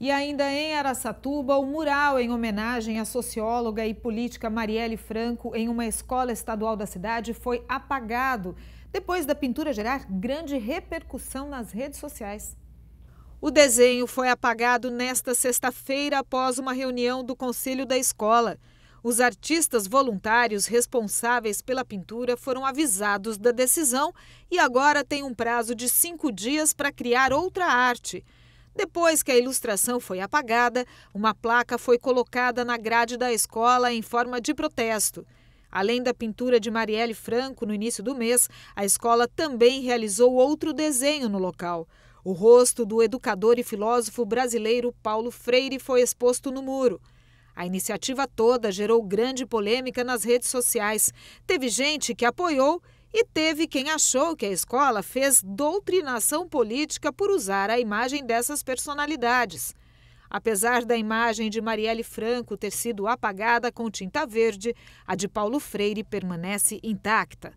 E ainda em Araçatuba, o mural em homenagem à socióloga e política Marielle Franco em uma escola estadual da cidade foi apagado, depois da pintura gerar grande repercussão nas redes sociais. O desenho foi apagado nesta sexta-feira após uma reunião do conselho da escola. Os artistas voluntários responsáveis pela pintura foram avisados da decisão e agora têm um prazo de cinco dias para criar outra arte. Depois que a ilustração foi apagada, uma placa foi colocada na grade da escola em forma de protesto. Além da pintura de Marielle Franco no início do mês, a escola também realizou outro desenho no local. O rosto do educador e filósofo brasileiro Paulo Freire foi exposto no muro. A iniciativa toda gerou grande polêmica nas redes sociais. Teve gente que apoiou e teve quem achou que a escola fez doutrinação política por usar a imagem dessas personalidades. Apesar da imagem de Marielle Franco ter sido apagada com tinta verde, a de Paulo Freire permanece intacta.